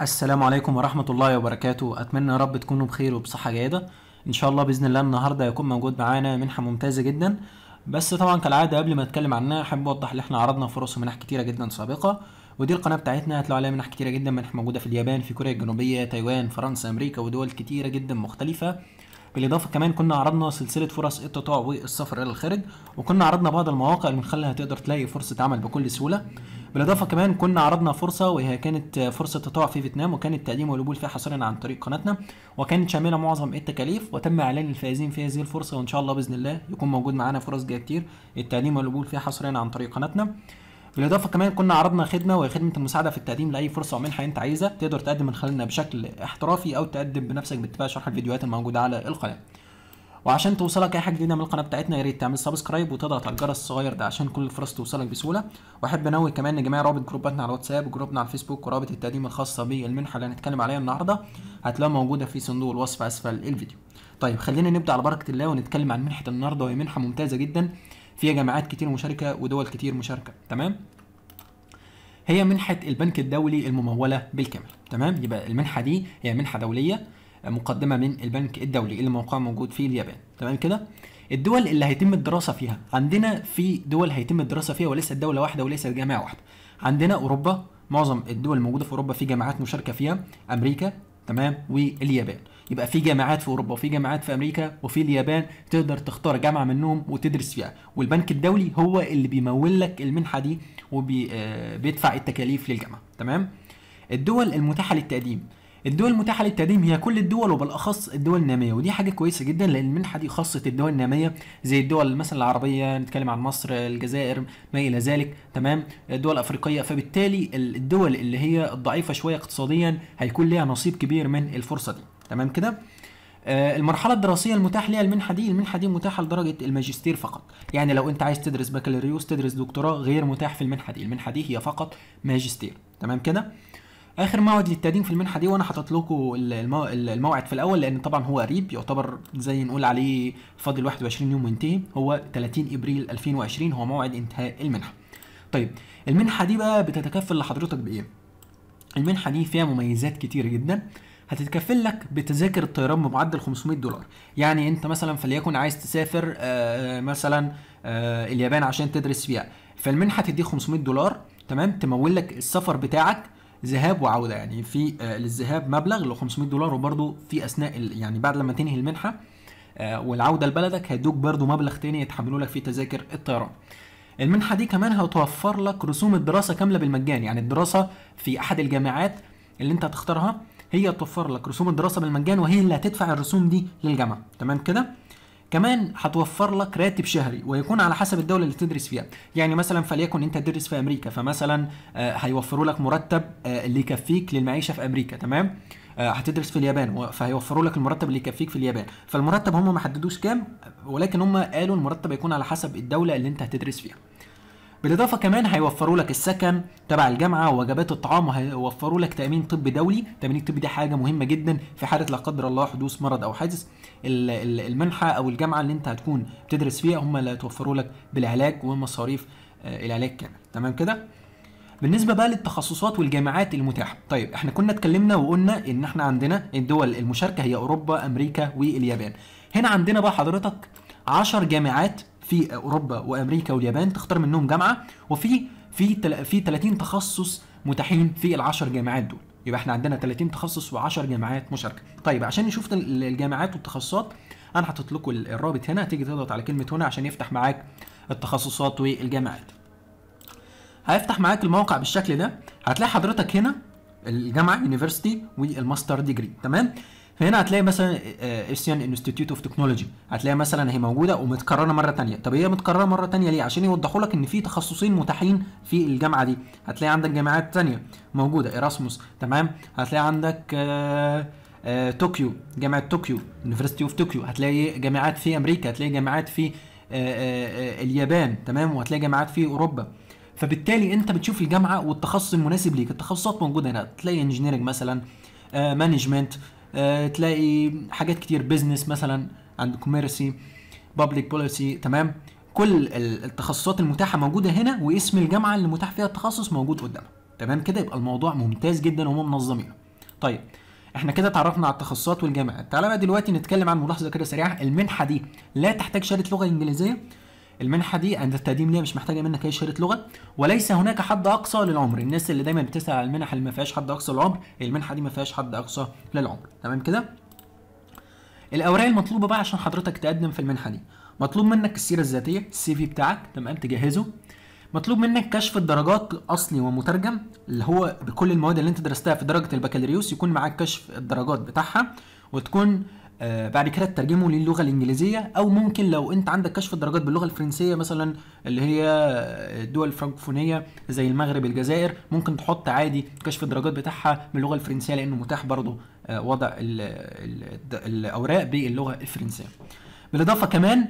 السلام عليكم ورحمة الله وبركاته أتمنى يا رب تكونوا بخير وبصحة جيدة إن شاء الله بإذن الله النهاردة هيكون موجود معانا منحة ممتازة جدا بس طبعا كالعادة قبل ما أتكلم عنها أحب أوضح إن إحنا عرضنا فرص ومنح كتيرة جدا سابقة ودي القناة بتاعتنا هتلاقوا عليها منح كتيرة جدا منح موجودة في اليابان في كوريا الجنوبية تايوان فرنسا أمريكا ودول كتيرة جدا مختلفة بالاضافه كمان كنا عرضنا سلسله فرص التطوع والسفر الى الخارج وكنا عرضنا بعض المواقع اللي من خلالها تقدر تلاقي فرصه عمل بكل سهوله بالاضافه كمان كنا عرضنا فرصه وهي كانت فرصه تطوع في فيتنام وكان التقديم والقبول فيها حصريا عن طريق قناتنا وكانت شامله معظم التكاليف وتم اعلان الفائزين في هذه الفرصه وان شاء الله باذن الله يكون موجود معانا فرص جايه كتير التقديم والقبول فيها حصريا عن طريق قناتنا بالاضافه كمان كنا عرضنا خدمه وهي خدمه المساعده في التقديم لاي فرصه او منحه انت عايزها تقدر تقدم من خلالنا بشكل احترافي او تقدم بنفسك باتباع شرح الفيديوهات الموجوده على القناه وعشان توصلك اي حاجه جديده من القناه بتاعتنا يا ريت تعمل سبسكرايب وتضغط على الجرس الصغير ده عشان كل الفرص توصلك بسهوله واحب انوه كمان ان جميع روابط جروباتنا على الواتساب وجروبنا على الفيسبوك ورابط التقديم الخاصه بالمنحه اللي هنتكلم عليها النهارده هتلاقيها موجوده في صندوق الوصف اسفل الفيديو طيب خلينا نبدا على بركه الله ونتكلم عن منحه النهارده وهي منحه ممتازه جدا فيها جامعات كتير مشاركه ودول كتير مشاركه تمام هي منحه البنك الدولي المموله بالكامل تمام يبقى المنحه دي هي منحه دوليه مقدمه من البنك الدولي اللي موقعه موجود في اليابان تمام كده الدول اللي هيتم الدراسه فيها عندنا في دول هيتم الدراسه فيها وليست دوله واحده وليست جامعه واحده عندنا اوروبا معظم الدول الموجوده في اوروبا في جامعات مشاركه فيها امريكا تمام واليابان يبقى في جامعات في اوروبا وفي جامعات في امريكا وفي اليابان تقدر تختار جامعه منهم وتدرس فيها والبنك الدولي هو اللي بيمول لك المنحه دي وبيدفع آه، التكاليف للجامعه تمام الدول المتاحه للتقديم الدول المتاحه للتقديم هي كل الدول وبالاخص الدول الناميه ودي حاجه كويسه جدا لان المنحه دي خاصه الدول الناميه زي الدول مثلا العربيه نتكلم عن مصر الجزائر ما الى ذلك تمام الدول الافريقيه فبالتالي الدول اللي هي الضعيفه شويه اقتصاديا هيكون ليها نصيب كبير من الفرصه دي تمام كده آه، المرحله الدراسيه المتاحة ليها المنحه دي المنحه دي متاحه لدرجه الماجستير فقط يعني لو انت عايز تدرس بكالوريوس تدرس دكتوراه غير متاح في المنحه دي المنحه دي هي فقط ماجستير تمام كده اخر موعد للتقديم في المنحه دي وانا حاطط لكم الموعد في الاول لان طبعا هو قريب يعتبر زي نقول عليه فاضل 21 يوم وينتهي هو 30 ابريل 2020 هو موعد انتهاء المنحه طيب المنحه دي بقى بتتكفل لحضرتك بايه المنحه دي فيها مميزات كتير جدا هتتكفل لك بتذاكر الطيران بمعدل 500 دولار يعني انت مثلا فليكن عايز تسافر آه، آه، مثلا آه، اليابان عشان تدرس فيها فالمنحه تديك 500 دولار تمام تمول لك السفر بتاعك ذهاب وعوده يعني في آه، للذهاب مبلغ هو 500 دولار وبرده في اثناء يعني بعد لما تنهي المنحه آه، والعوده لبلدك هيدوك برده مبلغ تاني يتحملوا لك فيه تذاكر الطيران. المنحه دي كمان هتوفر لك رسوم الدراسه كامله بالمجان يعني الدراسه في احد الجامعات اللي انت هتختارها هي توفر لك رسوم الدراسه بالمجان وهي اللي هتدفع الرسوم دي للجامعه تمام كده كمان هتوفر لك راتب شهري ويكون على حسب الدوله اللي تدرس فيها يعني مثلا فليكن انت تدرس في امريكا فمثلا آه، هيوفروا لك مرتب آه، اللي يكفيك للمعيشه في امريكا تمام آه، هتدرس في اليابان فهيوفروا لك المرتب اللي يكفيك في اليابان فالمرتب هم ما حددوش كام ولكن هم قالوا المرتب هيكون على حسب الدوله اللي انت هتدرس فيها بالاضافه كمان هيوفروا لك السكن تبع الجامعه ووجبات الطعام وهيوفروا لك تامين طبي دولي التامين الطبي دي حاجه مهمه جدا في حاله لا قدر الله حدوث مرض او حادث المنحه او الجامعه اللي انت هتكون بتدرس فيها هم اللي هيتوفروا لك بالعلاج ومصاريف آه، العلاج كامل تمام كده بالنسبه بقى للتخصصات والجامعات المتاحه طيب احنا كنا اتكلمنا وقلنا ان احنا عندنا الدول المشاركه هي اوروبا امريكا واليابان هنا عندنا بقى حضرتك 10 جامعات في اوروبا وامريكا واليابان تختار منهم جامعه وفي في في 30 تخصص متاحين في ال10 جامعات دول يبقى احنا عندنا 30 تخصص و10 جامعات مشاركه طيب عشان نشوف الجامعات والتخصصات انا حاطط لكم الرابط هنا تيجي تضغط على كلمه هنا عشان يفتح معاك التخصصات والجامعات هيفتح معاك الموقع بالشكل ده هتلاقي حضرتك هنا الجامعه يونيفرسيتي والماستر ديجري تمام فهنا هتلاقي مثلا اسيان انستيتيوت اوف تكنولوجي هتلاقي مثلا هي موجوده ومتكرره مره ثانيه طب هي متكرره مره ثانيه ليه عشان يوضحوا لك ان في تخصصين متاحين في الجامعه دي هتلاقي عندك جامعات ثانيه موجوده ايراسموس تمام هتلاقي عندك طوكيو آه، آه، جامعه طوكيو يونيفرستي اوف طوكيو هتلاقي جامعات في امريكا هتلاقي جامعات في آه، اليابان تمام وهتلاقي جامعات في اوروبا فبالتالي انت بتشوف الجامعه والتخصص المناسب ليك التخصصات موجوده هنا تلاقي انجينيرنج مثلا مانجمنت آه، تلاقي حاجات كتير بيزنس مثلا عند كوميرسي بابليك بوليسي تمام كل التخصصات المتاحه موجوده هنا واسم الجامعه اللي متاح فيها التخصص موجود قدامها تمام كده يبقى الموضوع ممتاز جدا وهم منظمينه طيب احنا كده اتعرفنا على التخصصات والجامعات تعالى بقى دلوقتي نتكلم عن ملاحظه كده سريعه المنحه دي لا تحتاج شهاده لغه انجليزيه المنحه دي عند التقديم ليها مش محتاجه منك اي شهاده لغه وليس هناك حد اقصى للعمر الناس اللي دايما بتسال على المنح اللي ما فيهاش حد اقصى للعمر المنحه دي ما فيهاش حد اقصى للعمر تمام كده الاوراق المطلوبه بقى عشان حضرتك تقدم في المنحه دي مطلوب منك السيره الذاتيه السي في بتاعك تمام تجهزه مطلوب منك كشف الدرجات اصلي ومترجم اللي هو بكل المواد اللي انت درستها في درجه البكالوريوس يكون معاك كشف الدرجات بتاعها وتكون آه، بعد كده تترجمه للغه الانجليزيه او ممكن لو انت عندك كشف الدرجات باللغه الفرنسيه مثلا اللي هي آه، الدول الفرنكفونية زي المغرب الجزائر ممكن تحط عادي كشف الدرجات بتاعها باللغه الفرنسيه لانه متاح برضه آه، وضع الاوراق باللغه الفرنسيه بالاضافه كمان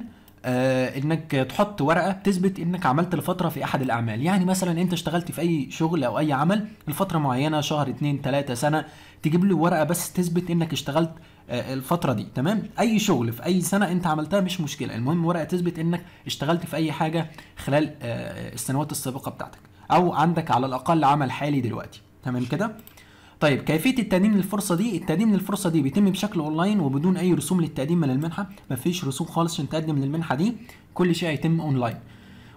انك تحط ورقه تثبت انك عملت لفتره في احد الاعمال يعني مثلا انت اشتغلت في اي شغل او اي عمل لفتره معينه شهر اتنين تلاته سنه تجيب لي ورقه بس تثبت انك اشتغلت آه، الفتره دي تمام اي شغل في اي سنه انت عملتها مش مشكله المهم ورقه تثبت انك اشتغلت في اي حاجه خلال آه، السنوات السابقه بتاعتك او عندك على الاقل عمل حالي دلوقتي تمام كده طيب كيفيه التقديم للفرصه دي التقديم للفرصه دي بيتم بشكل اونلاين وبدون اي رسوم للتقديم من المنحه مفيش رسوم خالص عشان تقدم للمنحه دي كل شيء هيتم اونلاين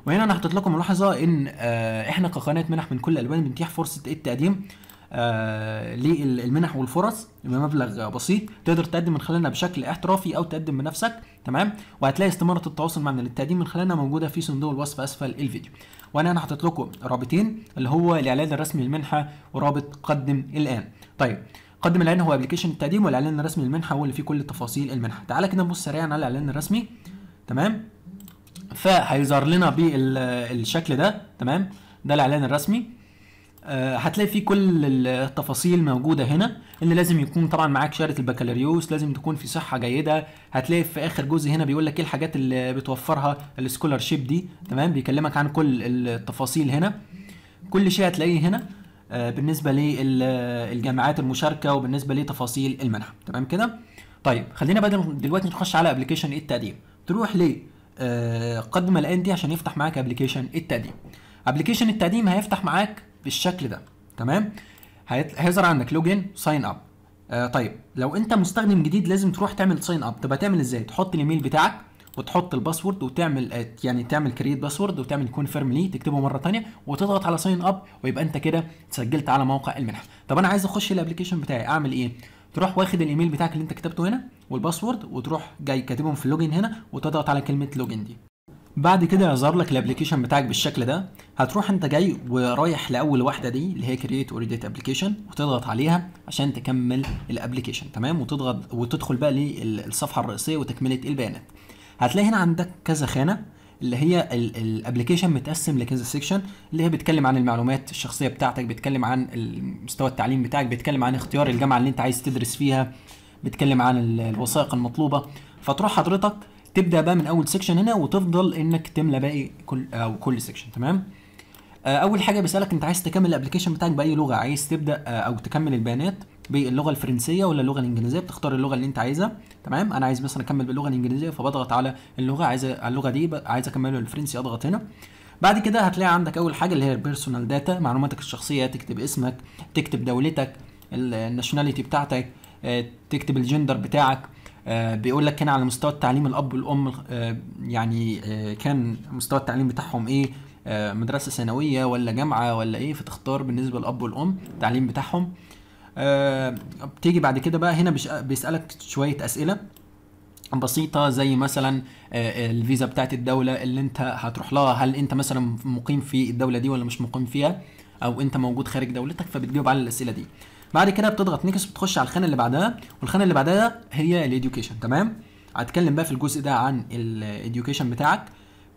وهنا انا حاطط لكم ملاحظه ان آه، احنا كقناه منح من كل الالوان بنتيح فرصه التقديم آه، للمنح والفرص بمبلغ بسيط تقدر تقدم من خلالنا بشكل احترافي او تقدم بنفسك تمام وهتلاقي استماره التواصل معنا للتقديم من خلالنا موجوده في صندوق الوصف اسفل الفيديو وانا انا حاطط لكم رابطين اللي هو الاعلان الرسمي للمنحه ورابط قدم الان طيب قدم الان هو ابلكيشن التقديم والاعلان الرسمي للمنحه هو اللي فيه كل تفاصيل المنحه تعال كده نبص سريعا على الاعلان الرسمي تمام فهيظهر لنا بالشكل ده تمام ده الاعلان الرسمي آه، هتلاقي فيه كل التفاصيل موجوده هنا ان لازم يكون طبعا معاك شهاده البكالوريوس لازم تكون في صحه جيده هتلاقي في اخر جزء هنا بيقول لك ايه الحاجات اللي بتوفرها السكولارشيب دي تمام بيكلمك عن كل التفاصيل هنا كل شيء هتلاقيه هنا آه، بالنسبه للجامعات المشاركه وبالنسبه لتفاصيل المنحه تمام كده طيب خلينا بدل دلوقتي نخش على ابلكيشن التقديم تروح ل آه، قدم الان دي عشان يفتح معاك ابلكيشن التقديم ابلكيشن التقديم هيفتح معاك بالشكل ده تمام هيظهر عندك لوجن ساين اب طيب لو انت مستخدم جديد لازم تروح تعمل ساين اب تبقى تعمل ازاي تحط الايميل بتاعك وتحط الباسورد وتعمل آه، يعني تعمل كرييت باسورد وتعمل كونفيرم ليه تكتبه مره ثانيه وتضغط على ساين اب ويبقى انت كده سجلت على موقع المنحه طب انا عايز اخش الابلكيشن بتاعي اعمل ايه تروح واخد الايميل بتاعك اللي انت كتبته هنا والباسورد وتروح جاي كاتبهم في اللوجن هنا وتضغط على كلمه لوجن دي بعد كده هيظهر لك الابلكيشن بتاعك بالشكل ده هتروح انت جاي ورايح لاول واحده دي اللي هي كرييت اوريديت ابلكيشن وتضغط عليها عشان تكمل الابلكيشن تمام وتضغط وتدخل بقى للصفحه الرئيسيه وتكمله البيانات هتلاقي هنا عندك كذا خانه اللي هي الابلكيشن متقسم لكذا سيكشن اللي هي بتكلم عن المعلومات الشخصيه بتاعتك بتكلم عن مستوى التعليم بتاعك بتكلم عن اختيار الجامعه اللي انت عايز تدرس فيها بتكلم عن الوثائق المطلوبه فتروح حضرتك تبدا بقى من اول سيكشن هنا وتفضل انك تملى باقي كل او كل سيكشن تمام آه، اول حاجه بيسالك انت عايز تكمل الابلكيشن بتاعك باي لغه عايز تبدا آه، او تكمل البيانات باللغه الفرنسيه ولا اللغه الانجليزيه بتختار اللغه اللي انت عايزها تمام انا عايز مثلا اكمل باللغه الانجليزيه فبضغط على اللغه عايز اللغه دي عايز اكمله الفرنسي اضغط هنا بعد كده هتلاقي عندك اول حاجه اللي هي البيرسونال داتا معلوماتك الشخصيه تكتب اسمك تكتب دولتك الناشوناليتي بتاعتك آه، تكتب الجندر بتاعك آه، بيقول لك هنا على مستوى التعليم الاب والام آه، يعني آه، كان مستوى التعليم بتاعهم ايه مدرسه ثانويه ولا جامعه ولا ايه فتختار بالنسبه للاب والام التعليم بتاعهم بتيجي بعد كده بقى هنا بيسالك شويه اسئله بسيطه زي مثلا الفيزا بتاعت الدوله اللي انت هتروح لها هل انت مثلا مقيم في الدوله دي ولا مش مقيم فيها او انت موجود خارج دولتك فبتجاوب على الاسئله دي بعد كده بتضغط نيكس بتخش على الخانه اللي بعدها والخانه اللي بعدها هي الاديوكيشن تمام هتكلم بقى في الجزء ده عن الاديوكيشن بتاعك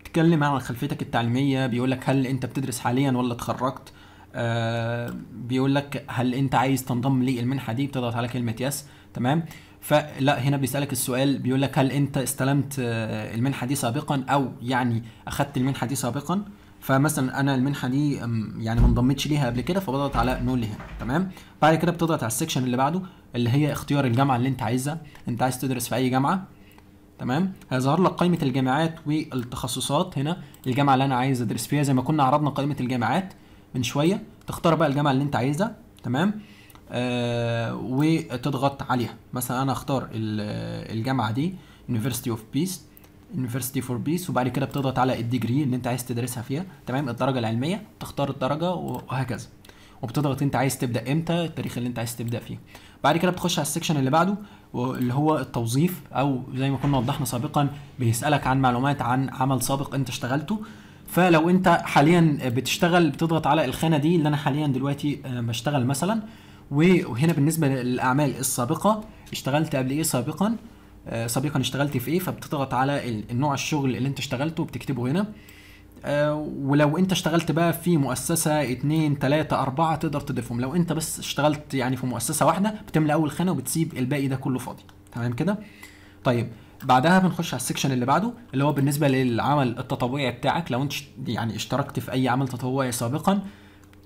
بتتكلم عن خلفيتك التعليميه بيقول لك هل انت بتدرس حاليا ولا اتخرجت آه بيقول لك هل انت عايز تنضم للمنحه دي بتضغط على كلمه يس تمام فلا هنا بيسالك السؤال بيقول لك هل انت استلمت آه، المنحه دي سابقا او يعني اخذت المنحه دي سابقا فمثلا انا المنحه دي يعني ما انضمتش ليها قبل كده فبضغط على نو ليها تمام بعد كده بتضغط على السكشن اللي بعده اللي هي اختيار الجامعه اللي انت عايزها انت عايز تدرس في اي جامعه تمام هيظهر لك قائمه الجامعات والتخصصات هنا الجامعه اللي انا عايز ادرس فيها زي ما كنا عرضنا قائمه الجامعات من شويه تختار بقى الجامعه اللي انت عايزها تمام آه وتضغط عليها مثلا انا اختار الجامعه دي University of Peace يونيفرستي فور بيس وبعد كده بتضغط على الديجري اللي انت عايز تدرسها فيها تمام الدرجه العلميه تختار الدرجه وهكذا وبتضغط انت عايز تبدا امتى التاريخ اللي انت عايز تبدا فيه بعد كده بتخش على السكشن اللي بعده اللي هو التوظيف او زي ما كنا وضحنا سابقا بيسالك عن معلومات عن عمل سابق انت اشتغلته فلو انت حاليا بتشتغل بتضغط على الخانه دي اللي انا حاليا دلوقتي آه، بشتغل مثلا وهنا بالنسبه للاعمال السابقه اشتغلت قبل ايه سابقا آه، سابقا اشتغلت في ايه فبتضغط على النوع الشغل اللي انت اشتغلته بتكتبه هنا آه، ولو انت اشتغلت بقى في مؤسسة اتنين تلاتة اربعة تقدر تضيفهم لو انت بس اشتغلت يعني في مؤسسة واحدة بتملى اول خانة وبتسيب الباقي ده كله فاضي تمام كده طيب بعدها بنخش على السكشن اللي بعده اللي هو بالنسبة للعمل التطوعي بتاعك لو انت يعني اشتركت في اي عمل تطوعي سابقا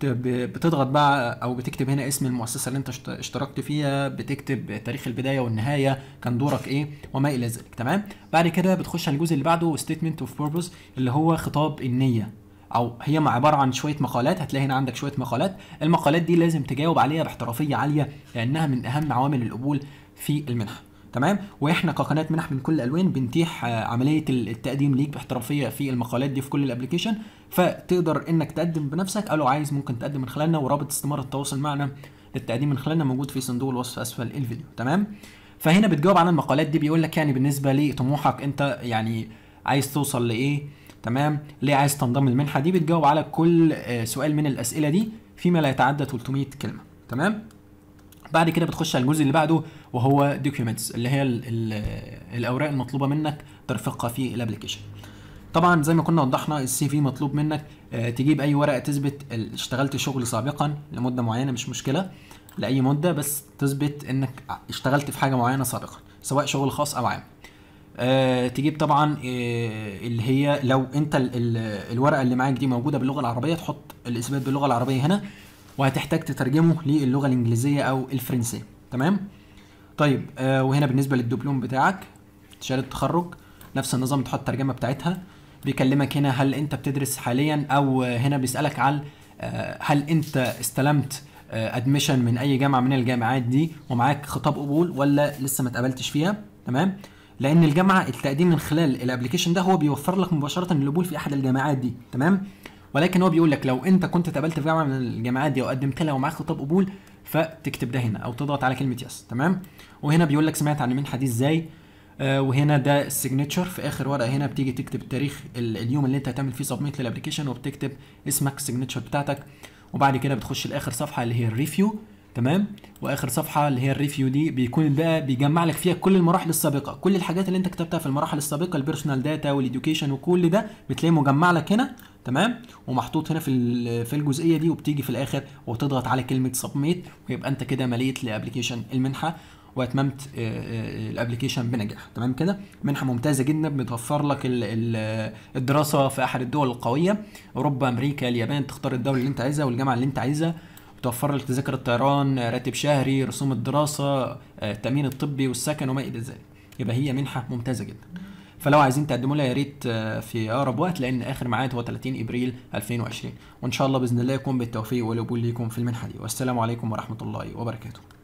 بتضغط بقى او بتكتب هنا اسم المؤسسه اللي انت اشتركت فيها بتكتب تاريخ البدايه والنهايه كان دورك ايه وما الى ذلك تمام بعد كده بتخش على الجزء اللي بعده ستيتمنت اوف بيربز اللي هو خطاب النيه او هي عباره عن شويه مقالات هتلاقي هنا عندك شويه مقالات المقالات دي لازم تجاوب عليها باحترافيه عاليه لانها من اهم عوامل القبول في المنحه تمام واحنا كقناه منح من كل الالوان بنتيح آه، عمليه التقديم ليك باحترافيه في المقالات دي في كل الابلكيشن فتقدر انك تقدم بنفسك او لو عايز ممكن تقدم من خلالنا ورابط استماره التواصل معنا للتقديم من خلالنا موجود في صندوق الوصف اسفل الفيديو تمام فهنا بتجاوب عن المقالات دي بيقول لك يعني بالنسبه لطموحك انت يعني عايز توصل لايه تمام ليه عايز تنضم للمنحه دي بتجاوب على كل آه، سؤال من الاسئله دي فيما لا يتعدى 300 كلمه تمام بعد كده بتخش على الجزء اللي بعده وهو دوكيومنتس اللي هي ال ال الاوراق المطلوبه منك ترفقها في الابلكيشن طبعا زي ما كنا وضحنا السي في مطلوب منك آه، تجيب اي ورقه تثبت اشتغلت شغل سابقا لمده معينه مش مشكله لاي مده بس تثبت انك اشتغلت في حاجه معينه سابقا سواء شغل خاص او عام آه، تجيب طبعا آه، اللي هي لو انت ال الورقه اللي معاك دي موجوده باللغه العربيه تحط الاثبات باللغه العربيه هنا وهتحتاج تترجمه للغه الانجليزيه او الفرنسيه تمام طيب آه وهنا بالنسبه للدبلوم بتاعك شهاده التخرج نفس النظام تحط الترجمه بتاعتها بيكلمك هنا هل انت بتدرس حاليا او هنا بيسالك على آه، هل انت استلمت ادميشن آه، من اي جامعه من الجامعات دي ومعاك خطاب قبول ولا لسه ما اتقبلتش فيها تمام لان الجامعه التقديم من خلال الابلكيشن ده هو بيوفر لك مباشره القبول في احد الجامعات دي تمام ولكن هو بيقول لك لو انت كنت اتقبلت في جامعه من الجامعات دي وقدمت لها ومعاك خطاب قبول فتكتب ده هنا او تضغط على كلمه يس تمام وهنا بيقول لك سمعت عن مين حديث ازاي آه وهنا ده السيجنتشر في اخر ورقه هنا بتيجي تكتب التاريخ اليوم اللي انت هتعمل فيه سبميت للابلكيشن وبتكتب اسمك السيجنتشر بتاعتك وبعد كده بتخش لاخر صفحه اللي هي الريفيو تمام واخر صفحه اللي هي الريفيو دي بيكون بقى بيجمع لك فيها كل المراحل السابقه كل الحاجات اللي انت كتبتها في المراحل السابقه البيرسونال داتا والاديوكيشن وكل ده بتلاقيه مجمع لك هنا تمام ومحطوط هنا في في الجزئيه دي وبتيجي في الاخر وتضغط على كلمه سبميت ويبقى انت كده مليت لابلكيشن المنحه واتممت آه، آه، الابلكيشن بنجاح تمام كده منحه ممتازه جدا بتوفر لك الدراسه في احد الدول القويه اوروبا امريكا اليابان تختار الدوله اللي انت عايزها والجامعه اللي انت عايزها بتوفر لك تذاكر الطيران راتب شهري رسوم الدراسه آه، التامين الطبي والسكن وما الى ذلك يبقى هي منحه ممتازه جدا فلو عايزين تقدموا لها يا ريت آه، في اقرب وقت لان اخر ميعاد هو 30 ابريل 2020 وان شاء الله باذن الله يكون بالتوفيق والقبول ليكم في المنحه دي والسلام عليكم ورحمه الله وبركاته